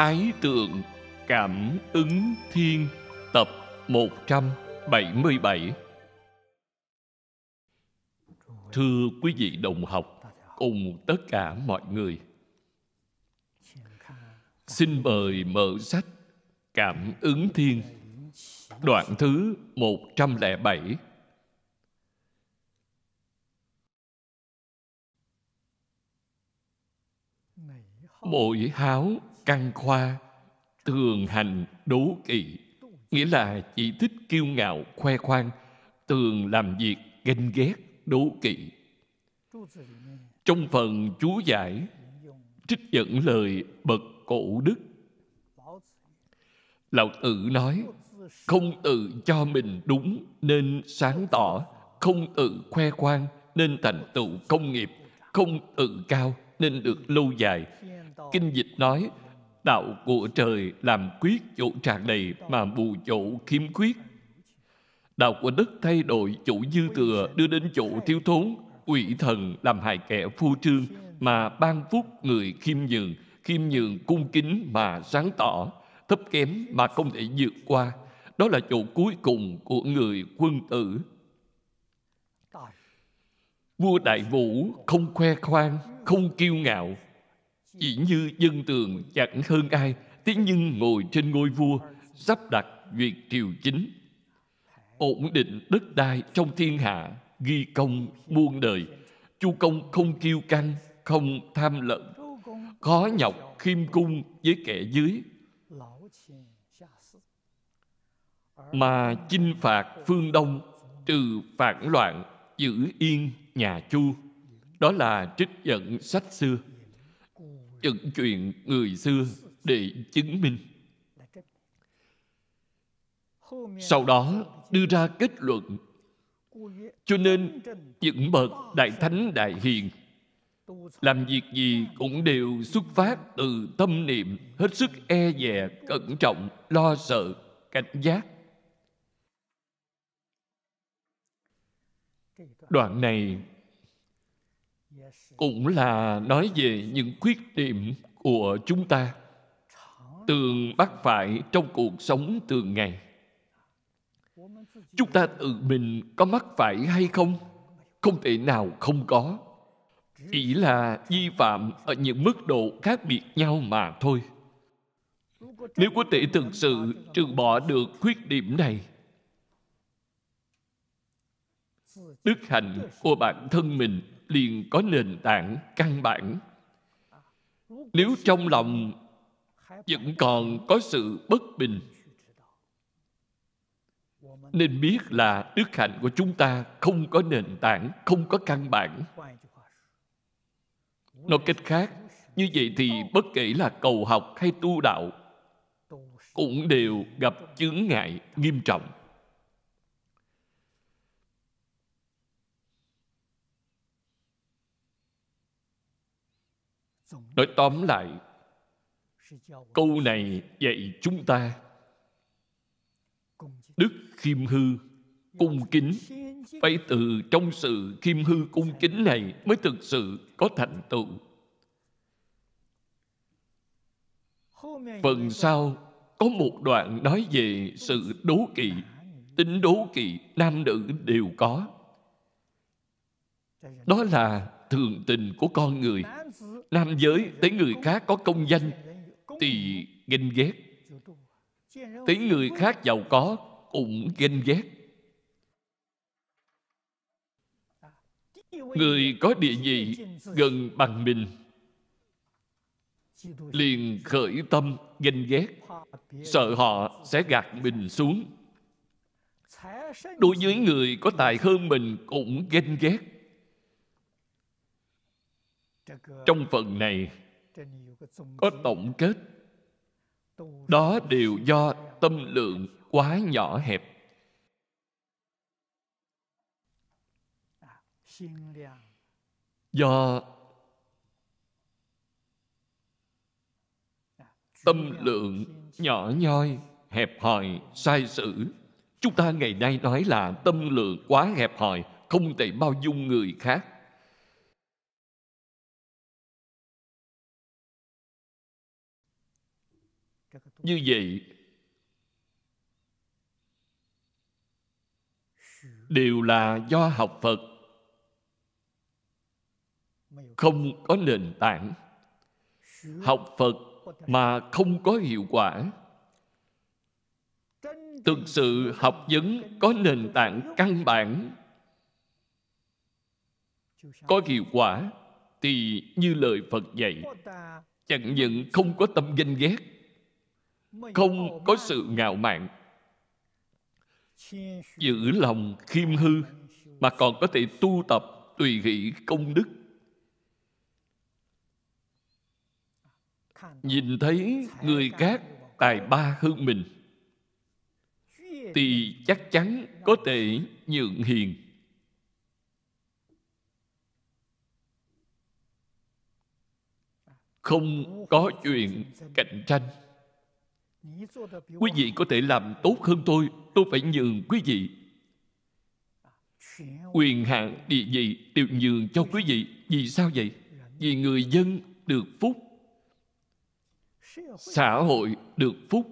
Thái Tượng Cảm ứng Thiên Tập 177 Thưa quý vị đồng học cùng tất cả mọi người Xin mời mở sách Cảm ứng Thiên Đoạn thứ 107 Mỗi háo căn khoa thường hành đố kỵ nghĩa là chỉ thích kiêu ngạo khoe khoang thường làm việc ganh ghét đố kỵ trong phần chú giải trích dẫn lời bậc cổ đức lão tử nói không tự cho mình đúng nên sáng tỏ không tự khoe khoang nên thành tựu công nghiệp không tự cao nên được lâu dài kinh dịch nói đạo của trời làm quyết chỗ tràn đầy mà bù chỗ khiếm khuyết đạo của đất thay đổi chỗ dư thừa đưa đến chỗ thiếu thốn quỷ thần làm hại kẻ phu trương mà ban phúc người khiêm nhường khiêm nhường cung kính mà sáng tỏ thấp kém mà không thể vượt qua đó là chỗ cuối cùng của người quân tử vua đại vũ không khoe khoang không kiêu ngạo chỉ như dân tường chẳng hơn ai, thế nhưng ngồi trên ngôi vua, sắp đặt duyệt triều chính, ổn định đất đai trong thiên hạ, ghi công muôn đời. Chu công không kiêu căng, không tham lận, khó nhọc khiêm cung với kẻ dưới, mà chinh phạt phương Đông trừ phản loạn giữ yên nhà Chu. Đó là trích dẫn sách xưa dẫn chuyện người xưa để chứng minh sau đó đưa ra kết luận cho nên những bậc đại thánh đại hiền làm việc gì cũng đều xuất phát từ tâm niệm hết sức e dè cẩn trọng lo sợ cảnh giác đoạn này cũng là nói về những khuyết điểm của chúng ta thường mắc phải trong cuộc sống thường ngày chúng ta tự mình có mắc phải hay không không thể nào không có chỉ là vi phạm ở những mức độ khác biệt nhau mà thôi nếu có thể thực sự trừ bỏ được khuyết điểm này đức hạnh của bản thân mình liền có nền tảng căn bản nếu trong lòng vẫn còn có sự bất bình nên biết là đức hạnh của chúng ta không có nền tảng không có căn bản nói cách khác như vậy thì bất kể là cầu học hay tu đạo cũng đều gặp chướng ngại nghiêm trọng nói tóm lại câu này dạy chúng ta đức khiêm hư cung kính phải từ trong sự khiêm hư cung kính này mới thực sự có thành tựu phần sau có một đoạn nói về sự đố kỵ tính đố kỵ nam nữ đều có đó là thường tình của con người nam giới thấy người khác có công danh thì ganh ghét thấy người khác giàu có cũng ganh ghét người có địa vị gần bằng mình liền khởi tâm ganh ghét sợ họ sẽ gạt mình xuống đối với người có tài hơn mình cũng ghen ghét trong phần này có tổng kết đó đều do tâm lượng quá nhỏ hẹp do tâm lượng nhỏ nhoi hẹp hòi sai sử chúng ta ngày nay nói là tâm lượng quá hẹp hòi không thể bao dung người khác như vậy đều là do học phật không có nền tảng học phật mà không có hiệu quả thực sự học vấn có nền tảng căn bản có hiệu quả thì như lời phật dạy chẳng những không có tâm ganh ghét không có sự ngạo mạn giữ lòng khiêm hư mà còn có thể tu tập tùy hỷ công đức nhìn thấy người khác tài ba hơn mình thì chắc chắn có thể nhượng hiền không có chuyện cạnh tranh quý vị có thể làm tốt hơn tôi tôi phải nhường quý vị quyền hạn địa vị đều nhường cho quý vị vì sao vậy vì người dân được phúc xã hội được phúc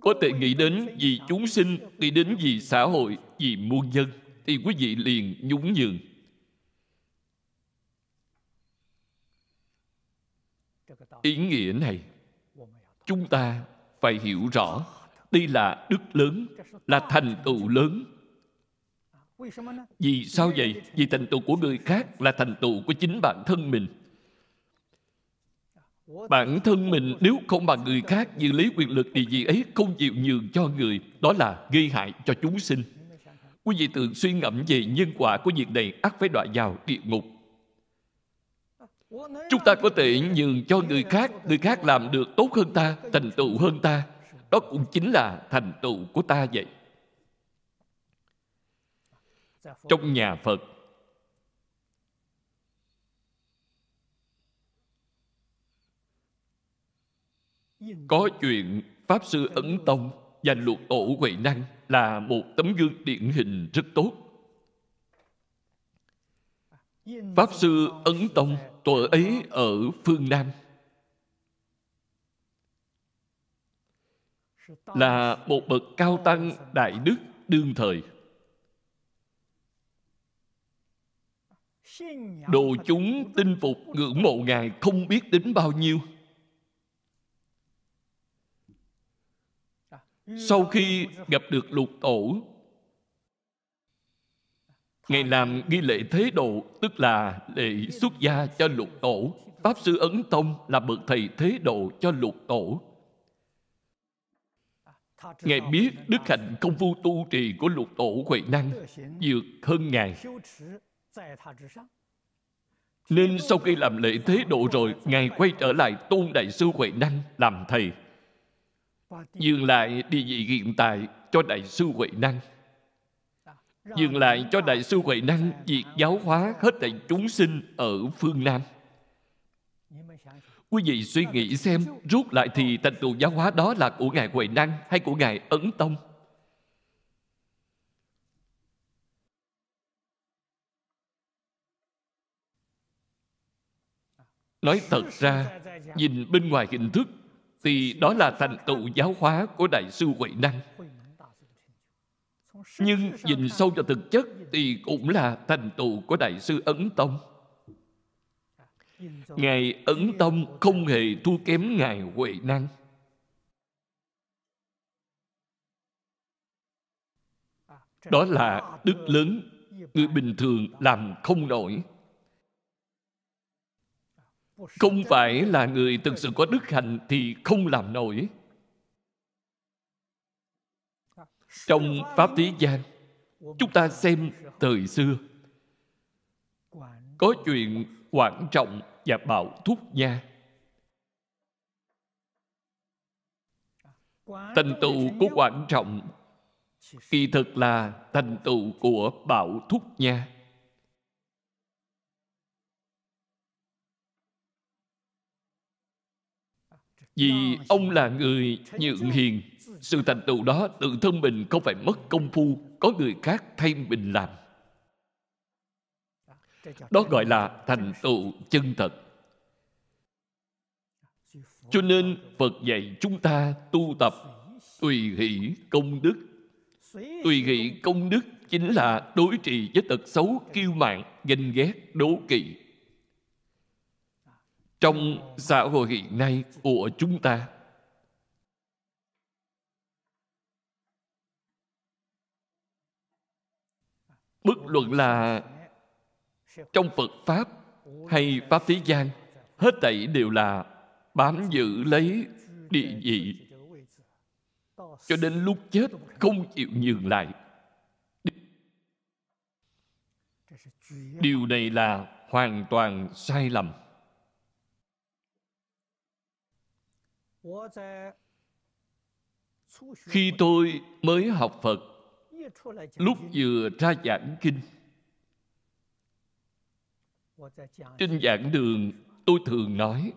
có thể nghĩ đến vì chúng sinh nghĩ đến vì xã hội vì muôn dân thì quý vị liền nhún nhường ý nghĩa này chúng ta phải hiểu rõ đây là đức lớn là thành tựu lớn vì sao vậy vì thành tựu của người khác là thành tựu của chính bản thân mình bản thân mình nếu không bằng người khác vì lấy quyền lực thì gì ấy không chịu nhường cho người đó là gây hại cho chúng sinh quý vị thường suy ngẫm về nhân quả của việc này ắt phải đọa vào địa ngục chúng ta có thể nhường cho người khác người khác làm được tốt hơn ta thành tựu hơn ta đó cũng chính là thành tựu của ta vậy trong nhà phật có chuyện pháp sư ấn tông và luật tổ huệ năng là một tấm gương điển hình rất tốt Pháp Sư Ấn Tông tuổi ấy ở phương Nam. Là một bậc cao tăng đại đức đương thời. Đồ chúng tinh phục ngưỡng mộ Ngài không biết đến bao nhiêu. Sau khi gặp được lục tổ ngày làm nghi lễ thế độ, tức là lễ xuất gia cho lục tổ. Pháp Sư Ấn Tông là bậc thầy thế độ cho lục tổ. Ngài biết đức hạnh công phu tu trì của lục tổ Huệ Năng vượt hơn Ngài. Nên sau khi làm lễ thế độ rồi, Ngài quay trở lại tôn Đại sư Huệ Năng làm thầy. Dừng lại địa vị hiện tại cho Đại sư Huệ Năng dừng lại cho đại sư huệ năng diệt giáo hóa hết thảy chúng sinh ở phương nam quý vị suy nghĩ xem rút lại thì thành tựu giáo hóa đó là của ngài huệ năng hay của ngài ấn tông nói thật ra nhìn bên ngoài hình thức thì đó là thành tựu giáo hóa của đại sư huệ năng nhưng nhìn sâu vào thực chất thì cũng là thành tựu của đại sư ấn tông ngài ấn tông không hề thua kém ngài huệ năng đó là đức lớn người bình thường làm không nổi không phải là người thực sự có đức hạnh thì không làm nổi trong pháp thế gian chúng ta xem thời xưa có chuyện quản trọng và bảo thúc nha thành tựu của quản trọng kỳ thực là thành tựu của bảo thúc nha vì ông là người nhượng hiền sự thành tựu đó tự thân mình không phải mất công phu có người khác thay mình làm đó gọi là thành tựu chân thật cho nên phật dạy chúng ta tu tập tùy hỷ công đức tùy hỷ công đức chính là đối trị với tật xấu kiêu mạn ganh ghét đố kỵ trong xã hội hiện nay của chúng ta bất luận là trong phật pháp hay pháp thế gian hết thảy đều là bám giữ lấy địa vị cho đến lúc chết không chịu nhường lại điều này là hoàn toàn sai lầm khi tôi mới học phật lúc vừa ra giảng kinh trên giảng đường tôi thường nói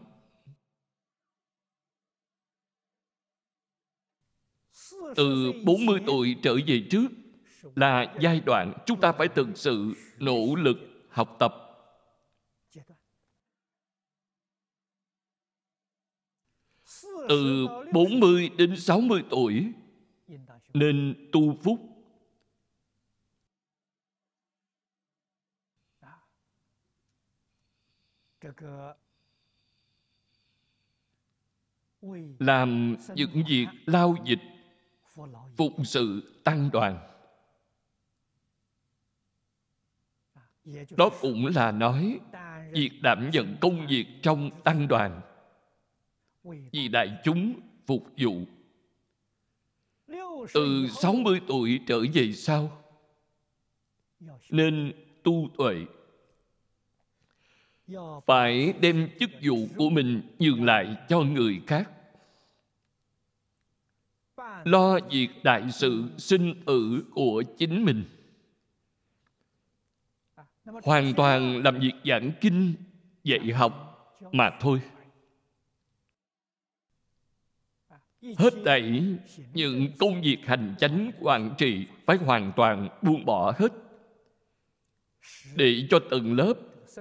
từ 40 tuổi trở về trước là giai đoạn chúng ta phải thực sự nỗ lực học tập từ 40 đến 60 tuổi nên tu phúc làm những việc lao dịch phục sự tăng đoàn đó cũng là nói việc đảm nhận công việc trong tăng đoàn vì đại chúng phục vụ từ 60 tuổi trở về sau nên tu tuệ phải đem chức vụ của mình nhường lại cho người khác lo việc đại sự sinh tử của chính mình hoàn toàn làm việc giảng kinh dạy học mà thôi hết đẩy những công việc hành chánh quản trị phải hoàn toàn buông bỏ hết để cho từng lớp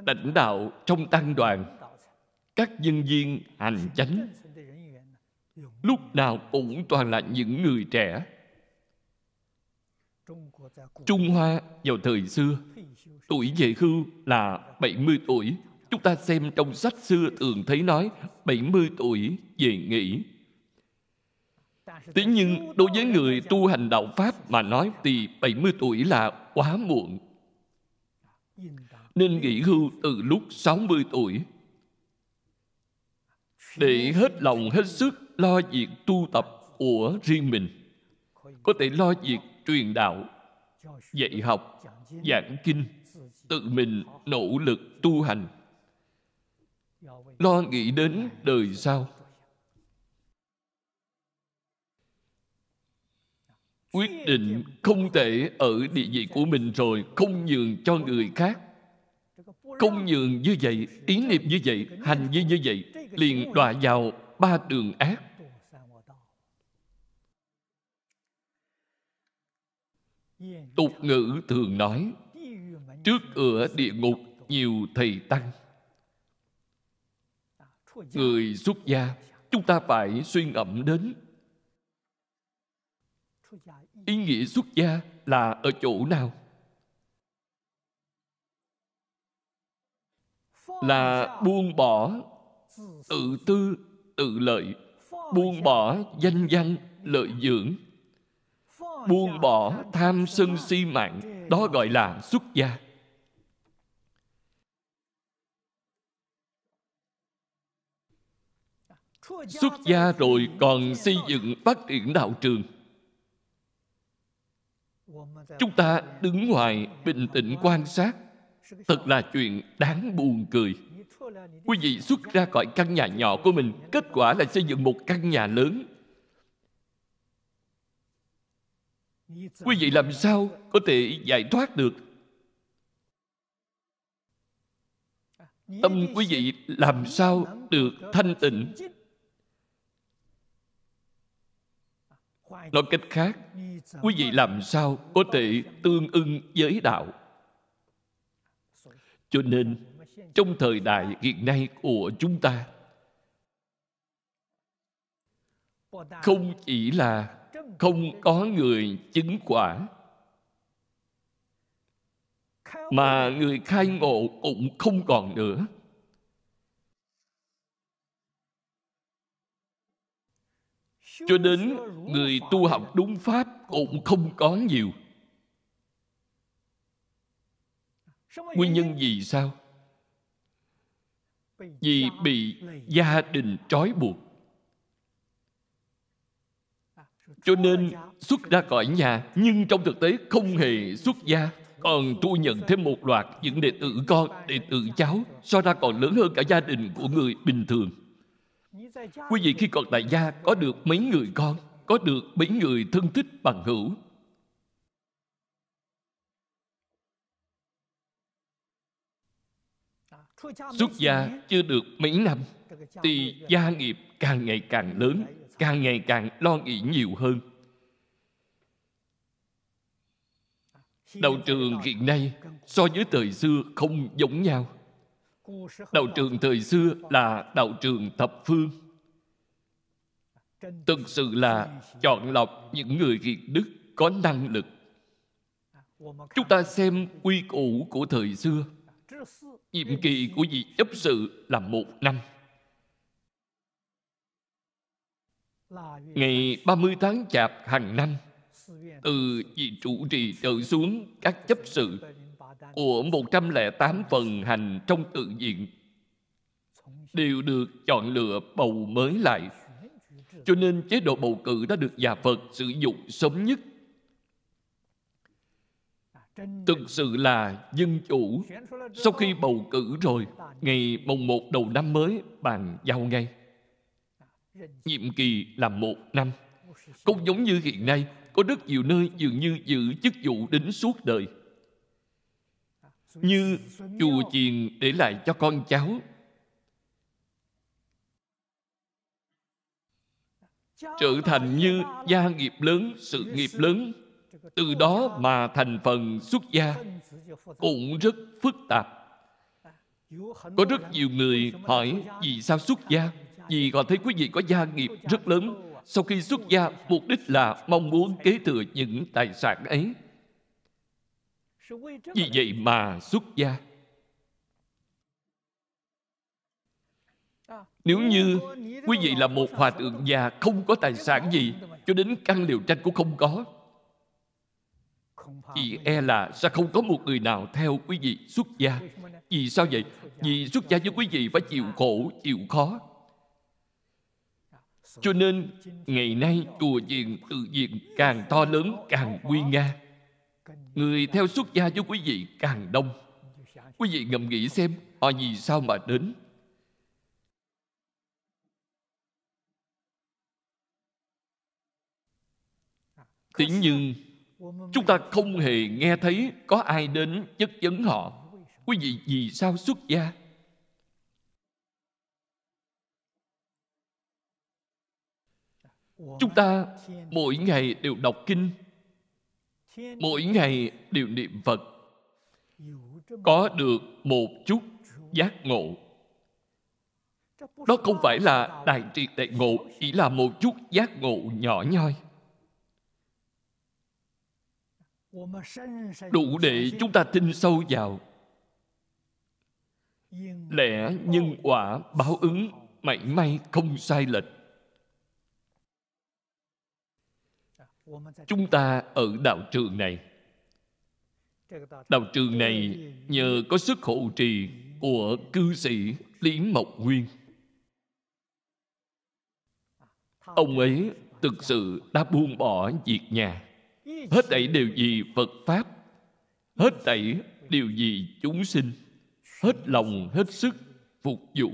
tịnh đạo trong tăng đoàn các nhân viên hành chánh lúc nào cũng toàn là những người trẻ Trung Hoa vào thời xưa tuổi về hưu là 70 tuổi chúng ta xem trong sách xưa thường thấy nói 70 tuổi về nghỉ tuy nhiên đối với người tu hành đạo Pháp mà nói thì 70 tuổi là quá muộn nên nghỉ hưu từ lúc 60 tuổi để hết lòng hết sức lo việc tu tập của riêng mình có thể lo việc truyền đạo dạy học giảng kinh tự mình nỗ lực tu hành lo nghĩ đến đời sau quyết định không thể ở địa vị của mình rồi không nhường cho người khác Công nhường như vậy, ý niệm như vậy, hành vi như vậy, liền đọa vào ba đường ác. Tục ngữ thường nói, trước cửa địa ngục nhiều thầy tăng. Người xuất gia, chúng ta phải suy ngẫm đến. Ý nghĩa xuất gia là ở chỗ nào? là buông bỏ tự tư tự lợi buông bỏ danh văn lợi dưỡng buông bỏ tham sân si mạng đó gọi là xuất gia xuất gia rồi còn xây dựng phát triển đạo trường chúng ta đứng ngoài bình tĩnh quan sát thật là chuyện đáng buồn cười quý vị xuất ra khỏi căn nhà nhỏ của mình kết quả là xây dựng một căn nhà lớn quý vị làm sao có thể giải thoát được tâm quý vị làm sao được thanh tịnh nói cách khác quý vị làm sao có thể tương ưng với đạo cho nên trong thời đại hiện nay của chúng ta không chỉ là không có người chứng quả mà người khai ngộ cũng không còn nữa cho đến người tu học đúng pháp cũng không có nhiều Nguyên nhân gì sao? Vì bị gia đình trói buộc. Cho nên xuất ra khỏi nhà nhưng trong thực tế không hề xuất gia còn tu nhận thêm một loạt những đệ tử con, đệ tử cháu so ra còn lớn hơn cả gia đình của người bình thường. Quý vị khi còn tại gia có được mấy người con, có được mấy người thân thích bằng hữu, xuất gia chưa được mấy năm thì gia nghiệp càng ngày càng lớn dạ. càng ngày càng lo nghĩ nhiều hơn à, đạo trường hiện nay so với thời xưa không giống nhau đạo trường thời xưa là đạo trường thập phương thực sự là chọn lọc những người hiền đức có năng lực à, chúng ta xem quy củ của thời xưa à, nhiệm kỳ của vị chấp sự là một năm ngày 30 tháng chạp hàng năm từ vị trụ trì trở xuống các chấp sự của 108 phần hành trong tự diện đều được chọn lựa bầu mới lại cho nên chế độ bầu cử đã được già Phật sử dụng sớm nhất thực sự là dân chủ sau khi bầu cử rồi ngày mùng một đầu năm mới bàn giao ngay nhiệm kỳ là một năm cũng giống như hiện nay có rất nhiều nơi dường như giữ chức vụ đến suốt đời như chùa chiền để lại cho con cháu trở thành như gia nghiệp lớn sự nghiệp lớn từ đó mà thành phần xuất gia cũng rất phức tạp có rất nhiều người hỏi vì sao xuất gia vì họ thấy quý vị có gia nghiệp rất lớn sau khi xuất gia mục đích là mong muốn kế thừa những tài sản ấy vì vậy mà xuất gia nếu như quý vị là một hòa thượng già không có tài sản gì cho đến căn liều tranh cũng không có chỉ e là sẽ không có một người nào theo quý vị xuất gia. Vì sao vậy? Vì xuất gia với quý vị phải chịu khổ, chịu khó. Cho dạ. nên, ngày nay chùa viện tự viện càng to lớn, càng nguy nga. Người theo xuất gia với quý vị càng đông. Quý vị ngầm nghĩ xem, họ vì sao mà đến Thế nhưng dạ chúng ta không hề nghe thấy có ai đến chất vấn họ quý vị vì sao xuất gia chúng ta mỗi ngày đều đọc kinh mỗi ngày đều niệm phật có được một chút giác ngộ đó không phải là đại triệt đại ngộ chỉ là một chút giác ngộ nhỏ nhoi đủ để chúng ta tin sâu vào lẽ nhân quả báo ứng mảy may không sai lệch à, chúng ta ở đạo trường này đạo trường này nhờ có sức hộ trì của cư sĩ lý mộc nguyên à, ông ấy thực sự đã buông bỏ việc nhà hết thảy đều gì phật pháp hết thảy điều gì chúng sinh hết lòng hết sức phục vụ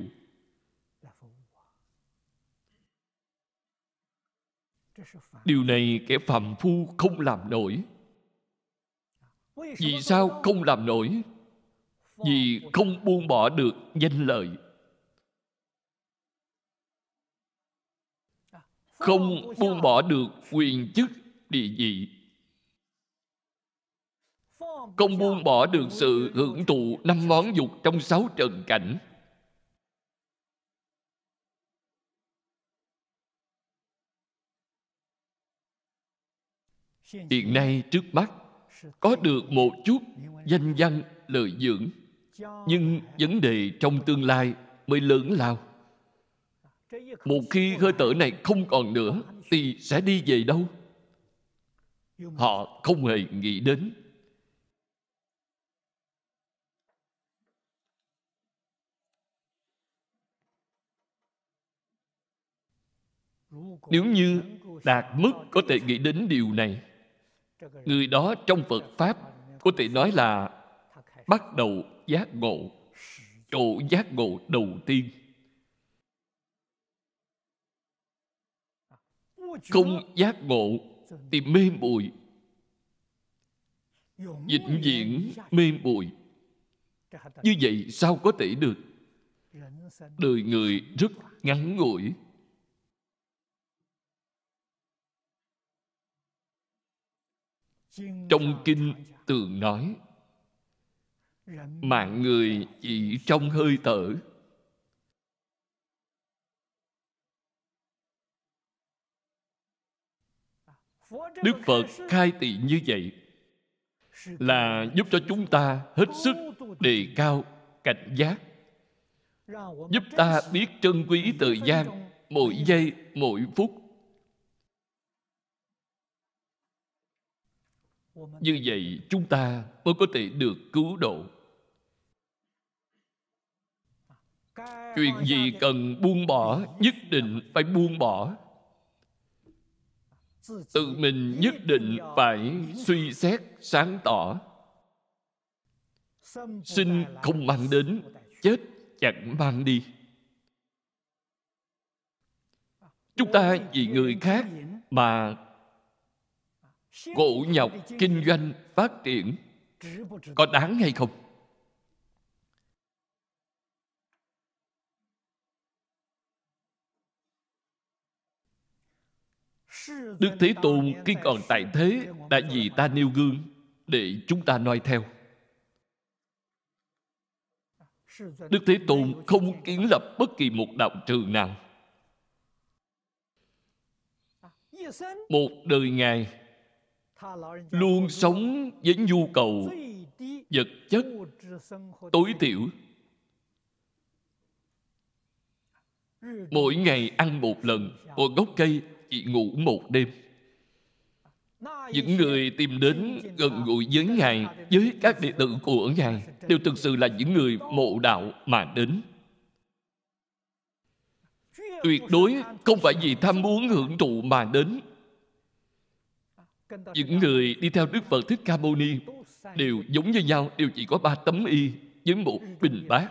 điều này kẻ phàm phu không làm nổi vì sao không làm nổi vì không buông bỏ được danh lợi không buông bỏ được quyền chức địa vị không buông bỏ được sự hưởng thụ năm món dục trong sáu trần cảnh. Hiện nay trước mắt có được một chút danh văn lợi dưỡng nhưng vấn đề trong tương lai mới lớn lao một khi hơi thở này không còn nữa thì sẽ đi về đâu họ không hề nghĩ đến nếu như đạt mức có thể nghĩ đến điều này người đó trong phật pháp có thể nói là bắt đầu giác ngộ chỗ giác ngộ đầu tiên không giác ngộ thì mê bụi, vĩnh viễn mê bụi. như vậy sao có thể được đời người rất ngắn ngủi Trong kinh tường nói Mạng người chỉ trong hơi thở Đức Phật khai tị như vậy là giúp cho chúng ta hết sức đề cao cảnh giác giúp ta biết trân quý thời gian mỗi giây mỗi phút như vậy chúng ta mới có thể được cứu độ chuyện gì cần buông bỏ nhất định phải buông bỏ tự mình nhất định phải suy xét sáng tỏ sinh không mang đến chết chẳng mang đi chúng ta vì người khác mà ngộ nhọc kinh doanh phát triển có đáng hay không đức thế tôn khi còn tại thế đã vì ta nêu gương để chúng ta noi theo đức thế tôn không kiến lập bất kỳ một đạo trường nào một đời ngài luôn sống với nhu cầu vật chất tối thiểu mỗi ngày ăn một lần một gốc cây chỉ ngủ một đêm những người tìm đến gần gũi với ngài với các đệ tử của ngài đều thực sự là những người mộ đạo mà đến tuyệt đối không phải vì tham muốn hưởng thụ mà đến những người đi theo đức phật thích ca mâu ni đều giống như nhau đều chỉ có ba tấm y với một bình bát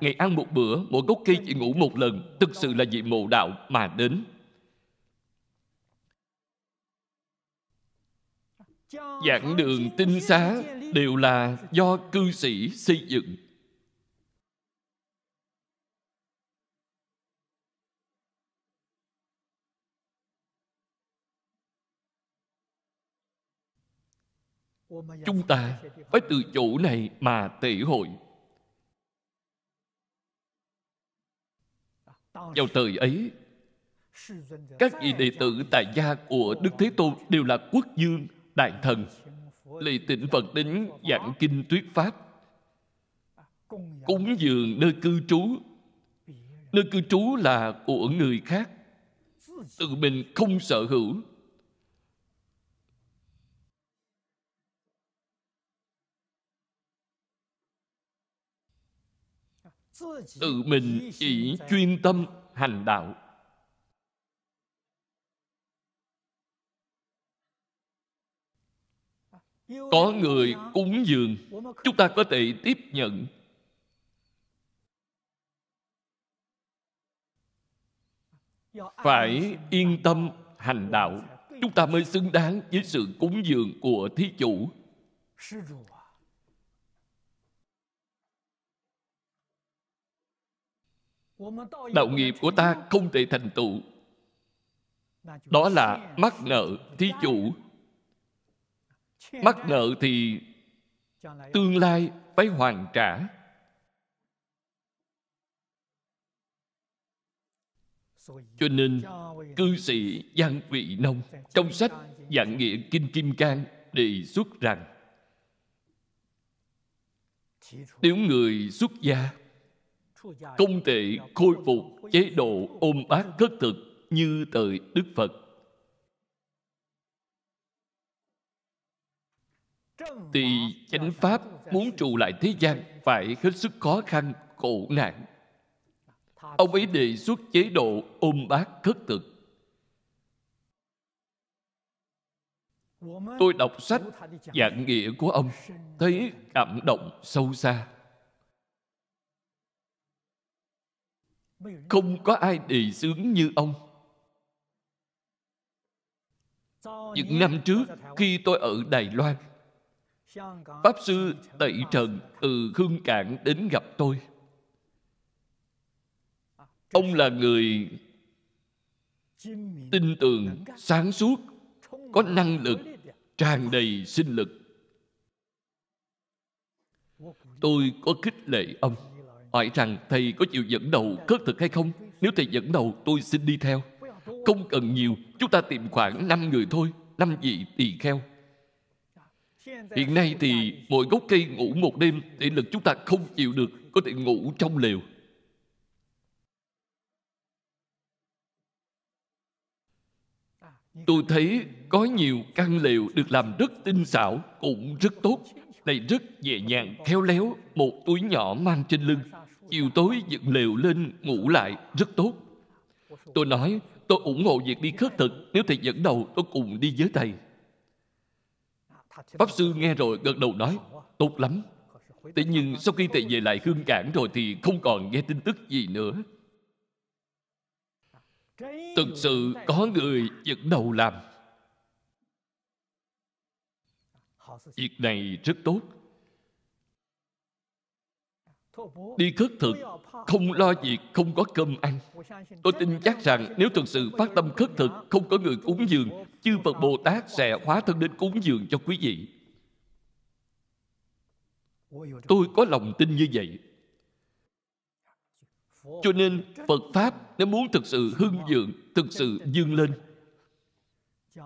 ngày ăn một bữa mỗi gốc cây chỉ ngủ một lần thực sự là vì mộ đạo mà đến giảng đường tinh xá đều là do cư sĩ xây dựng chúng ta phải từ chỗ này mà tỷ hội vào thời ấy các vị đệ tử tại gia của đức thế tôn đều là quốc dương đại thần lì tịnh phật đến giảng kinh tuyết pháp cúng dường nơi cư trú nơi cư trú là của người khác tự mình không sở hữu tự mình chỉ chuyên tâm hành đạo có người cúng dường chúng ta có thể tiếp nhận phải yên tâm hành đạo chúng ta mới xứng đáng với sự cúng dường của thí chủ đạo nghiệp của ta không thể thành tựu đó là mắc nợ thí chủ mắc nợ thì tương lai phải hoàn trả cho nên cư sĩ giang vị nông trong sách dạng nghĩa kinh kim cang đề xuất rằng nếu người xuất gia không thể khôi phục chế độ ôm ác cất thực như thời đức phật thì chánh pháp muốn trụ lại thế gian phải hết sức khó khăn khổ nạn ông ấy đề xuất chế độ ôm ác cất thực tôi đọc sách dạng nghĩa của ông thấy cảm động sâu xa không có ai đề xướng như ông những năm trước khi tôi ở đài loan pháp sư tẩy trần từ hương cảng đến gặp tôi ông là người tin tưởng sáng suốt có năng lực tràn đầy sinh lực tôi có khích lệ ông hỏi rằng thầy có chịu dẫn đầu cất thực hay không nếu thầy dẫn đầu tôi xin đi theo không cần nhiều chúng ta tìm khoảng 5 người thôi năm vị tỳ kheo hiện nay thì mỗi gốc cây ngủ một đêm thể lực chúng ta không chịu được có thể ngủ trong lều tôi thấy có nhiều căn lều được làm rất tinh xảo cũng rất tốt này rất nhẹ nhàng khéo léo một túi nhỏ mang trên lưng chiều tối dựng lều lên ngủ lại rất tốt tôi nói tôi ủng hộ việc đi khất thực nếu thầy dẫn đầu tôi cùng đi với thầy pháp sư nghe rồi gật đầu nói tốt lắm thế nhưng sau khi thầy về lại hương cảng rồi thì không còn nghe tin tức gì nữa thực sự có người dẫn đầu làm việc này rất tốt đi khất thực không lo việc không có cơm ăn tôi tin chắc rằng nếu thực sự phát tâm khất thực không có người cúng dường chư phật bồ tát sẽ hóa thân đến cúng dường cho quý vị tôi có lòng tin như vậy cho nên phật pháp nếu muốn thực sự hưng vượng thực sự dương lên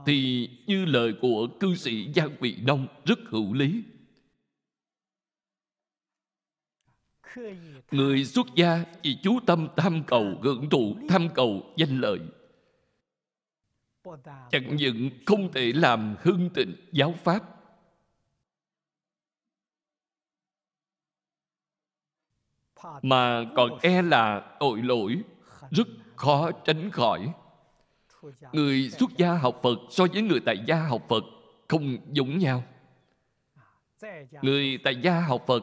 thì như lời của cư sĩ giang quỳ nông rất hữu lý Người xuất gia vì chú tâm tham cầu hưởng thụ, tham cầu danh lợi. Chẳng những không thể làm hưng tịnh giáo pháp, mà còn e là tội lỗi rất khó tránh khỏi người xuất gia học phật so với người tại gia học phật không giống nhau à, người tại gia học phật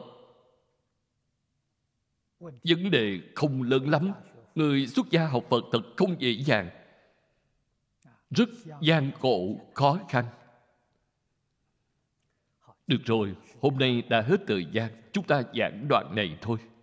vấn đề không lớn lắm người xuất gia học phật thật không dễ dàng rất gian khổ khó khăn được rồi hôm nay đã hết thời gian chúng ta giảng đoạn này thôi